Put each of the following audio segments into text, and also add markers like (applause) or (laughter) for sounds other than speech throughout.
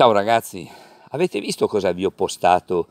Ciao ragazzi, avete visto cosa vi ho postato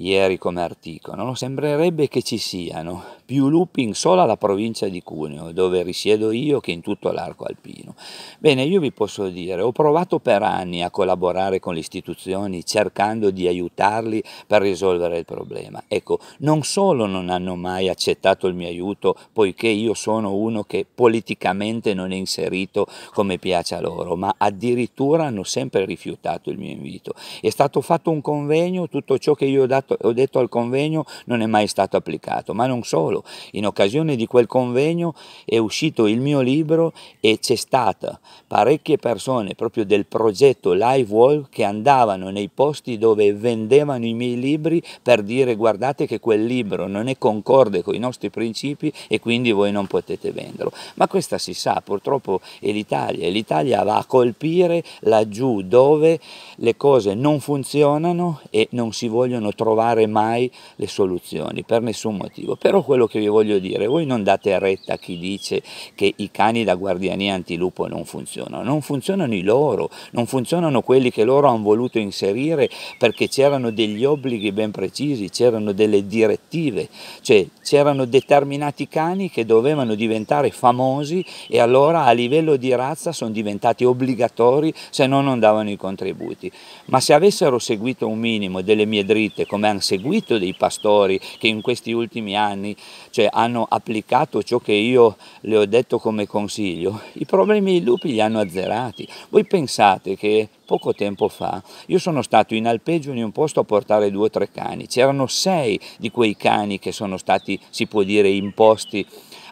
ieri come articolo, no? sembrerebbe che ci siano più lupi in sola la provincia di Cuneo, dove risiedo io, che in tutto l'arco alpino. Bene, io vi posso dire, ho provato per anni a collaborare con le istituzioni cercando di aiutarli per risolvere il problema. Ecco, non solo non hanno mai accettato il mio aiuto, poiché io sono uno che politicamente non è inserito come piace a loro, ma addirittura hanno sempre rifiutato il mio invito. È stato fatto un convegno, tutto ciò che io ho dato ho detto al convegno non è mai stato applicato, ma non solo, in occasione di quel convegno è uscito il mio libro e c'è stata parecchie persone proprio del progetto Live Wall che andavano nei posti dove vendevano i miei libri per dire guardate che quel libro non è concorde con i nostri principi e quindi voi non potete venderlo. Ma questa si sa, purtroppo è l'Italia e l'Italia va a colpire laggiù dove le cose non funzionano e non si vogliono trovare trovare mai le soluzioni per nessun motivo. Però quello che vi voglio dire, voi non date retta a chi dice che i cani da guardiania antilupo non funzionano, non funzionano i loro, non funzionano quelli che loro hanno voluto inserire perché c'erano degli obblighi ben precisi, c'erano delle direttive, cioè c'erano determinati cani che dovevano diventare famosi e allora a livello di razza sono diventati obbligatori se no non davano i contributi. Ma se avessero seguito un minimo delle mie dritte come come hanno seguito dei pastori che in questi ultimi anni cioè, hanno applicato ciò che io le ho detto come consiglio, i problemi dei lupi li hanno azzerati. Voi pensate che poco tempo fa io sono stato in alpeggio in un posto a portare due o tre cani, c'erano sei di quei cani che sono stati, si può dire, imposti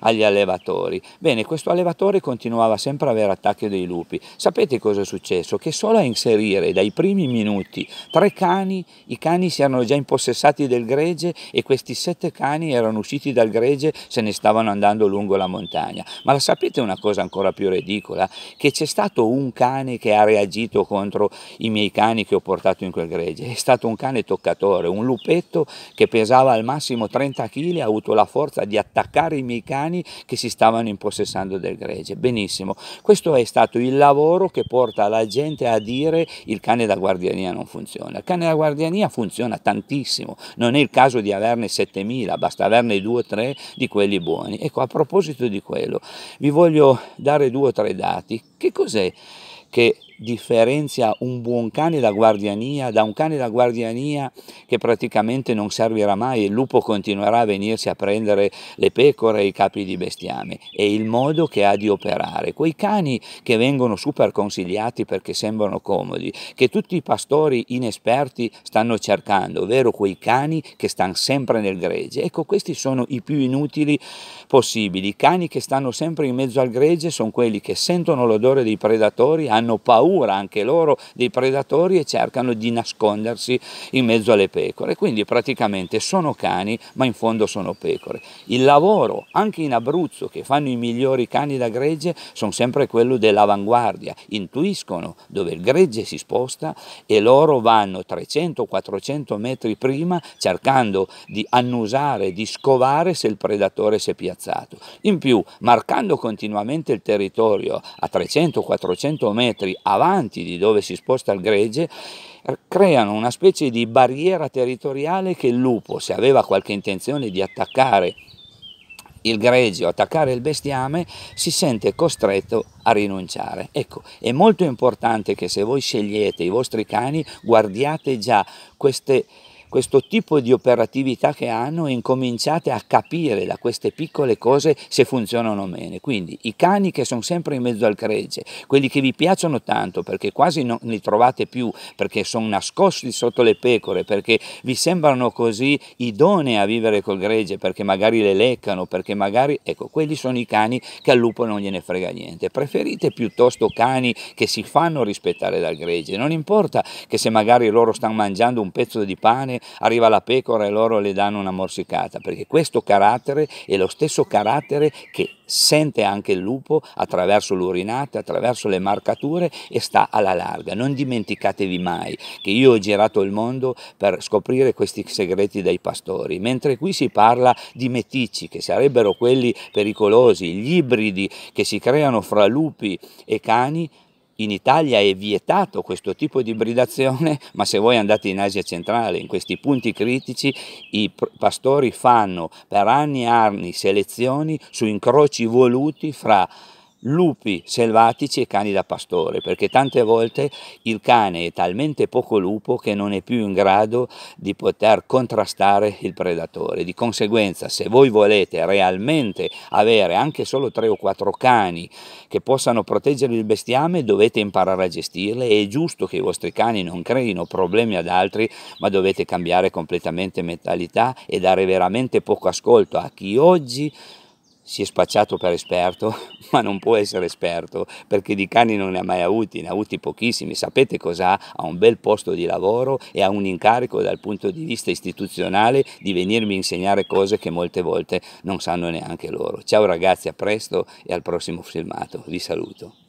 agli allevatori. Bene, questo allevatore continuava sempre a avere attacchi dei lupi. Sapete cosa è successo? Che solo a inserire dai primi minuti tre cani, i cani si erano già impossessati del gregge e questi sette cani erano usciti dal gregge, se ne stavano andando lungo la montagna. Ma la sapete una cosa ancora più ridicola? Che c'è stato un cane che ha reagito con contro i miei cani che ho portato in quel gregge, è stato un cane toccatore, un lupetto che pesava al massimo 30 kg, ha avuto la forza di attaccare i miei cani che si stavano impossessando del gregge, benissimo, questo è stato il lavoro che porta la gente a dire il cane da guardiania non funziona, il cane da guardiania funziona tantissimo, non è il caso di averne 7000, basta averne 2 o 3 di quelli buoni, ecco a proposito di quello vi voglio dare due o tre dati, che cos'è che differenzia un buon cane da guardiania da un cane da guardiania che praticamente non servirà mai e il lupo continuerà a venirsi a prendere le pecore e i capi di bestiame è il modo che ha di operare. Quei cani che vengono super consigliati perché sembrano comodi, che tutti i pastori inesperti stanno cercando, ovvero quei cani che stanno sempre nel gregge. Ecco, questi sono i più inutili possibili. I cani che stanno sempre in mezzo al gregge sono quelli che sentono l'odore dei predatori, hanno paura paura anche loro dei predatori e cercano di nascondersi in mezzo alle pecore. Quindi praticamente sono cani ma in fondo sono pecore. Il lavoro anche in Abruzzo che fanno i migliori cani da gregge sono sempre quello dell'avanguardia, intuiscono dove il gregge si sposta e loro vanno 300-400 metri prima cercando di annusare, di scovare se il predatore si è piazzato. In più, marcando continuamente il territorio a 300-400 metri avanti, avanti di dove si sposta il gregge, eh, creano una specie di barriera territoriale che il lupo, se aveva qualche intenzione di attaccare il gregge o attaccare il bestiame, si sente costretto a rinunciare. Ecco, è molto importante che se voi scegliete i vostri cani, guardiate già queste questo tipo di operatività che hanno e incominciate a capire da queste piccole cose se funzionano bene. Quindi i cani che sono sempre in mezzo al gregge, quelli che vi piacciono tanto perché quasi non li trovate più, perché sono nascosti sotto le pecore, perché vi sembrano così idonei a vivere col gregge, perché magari le leccano, perché magari... Ecco, quelli sono i cani che al lupo non gliene frega niente. Preferite piuttosto cani che si fanno rispettare dal gregge. Non importa che se magari loro stanno mangiando un pezzo di pane arriva la pecora e loro le danno una morsicata, perché questo carattere è lo stesso carattere che sente anche il lupo attraverso l'urinata, attraverso le marcature e sta alla larga. Non dimenticatevi mai che io ho girato il mondo per scoprire questi segreti dai pastori, mentre qui si parla di meticci, che sarebbero quelli pericolosi, gli ibridi che si creano fra lupi e cani, in Italia è vietato questo tipo di ibridazione, (laughs) ma se voi andate in Asia centrale, in questi punti critici, i pastori fanno per anni e anni selezioni su incroci voluti fra lupi selvatici e cani da pastore, perché tante volte il cane è talmente poco lupo che non è più in grado di poter contrastare il predatore. Di conseguenza, se voi volete realmente avere anche solo tre o quattro cani che possano proteggere il bestiame, dovete imparare a gestirle. È giusto che i vostri cani non creino problemi ad altri, ma dovete cambiare completamente mentalità e dare veramente poco ascolto a chi oggi si è spacciato per esperto, (laughs) ma non può essere esperto perché di cani non ne ha mai avuti, ne ha avuti pochissimi. Sapete cos'ha? Ha un bel posto di lavoro e ha un incarico dal punto di vista istituzionale di venirmi a insegnare cose che molte volte non sanno neanche loro. Ciao ragazzi, a presto e al prossimo filmato. Vi saluto.